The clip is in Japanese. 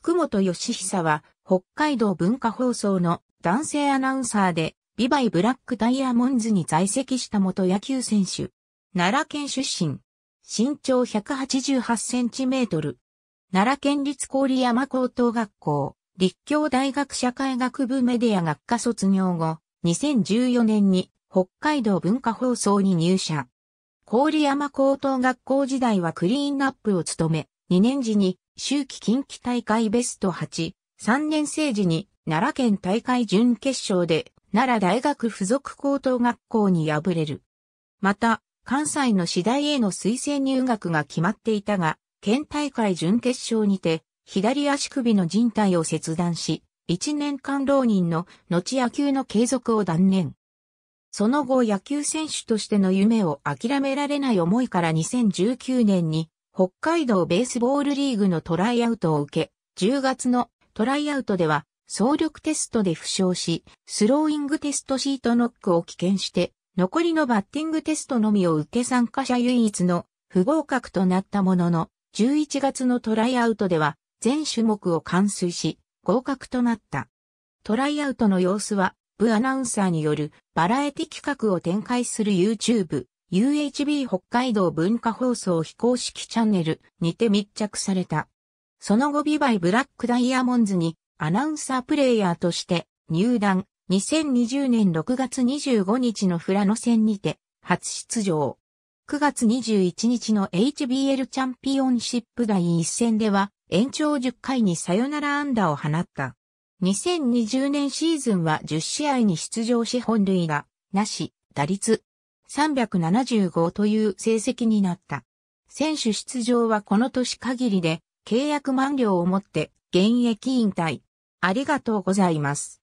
福本義久は、北海道文化放送の男性アナウンサーで、ビバイブラックダイヤモンズに在籍した元野球選手。奈良県出身。身長188センチメートル。奈良県立郡山高等学校、立教大学社会学部メディア学科卒業後、2014年に北海道文化放送に入社。郡山高等学校時代はクリーンアップを務め、2年時に秋季近畿大会ベスト8、3年生時に奈良県大会準決勝で奈良大学附属高等学校に敗れる。また、関西の次第への推薦入学が決まっていたが、県大会準決勝にて、左足首の靭帯を切断し、1年間浪人の後野球の継続を断念。その後野球選手としての夢を諦められない思いから2019年に北海道ベースボールリーグのトライアウトを受け、10月のトライアウトでは、総力テストで負傷し、スローイングテストシートノックを棄権して、残りのバッティングテストのみを受け参加者唯一の不合格となったものの、11月のトライアウトでは全種目を完遂し、合格となった。トライアウトの様子は、部アナウンサーによるバラエティ企画を展開する YouTube UHB 北海道文化放送非公式チャンネルにて密着された。その後ビバイブラックダイヤモンズにアナウンサープレイヤーとして入団2020年6月25日のフラノ戦にて初出場。9月21日の HBL チャンピオンシップ第1戦では延長10回にサヨナラ安打を放った。2020年シーズンは10試合に出場し本塁打、なし、打率、375という成績になった。選手出場はこの年限りで、契約満了をもって現役引退。ありがとうございます。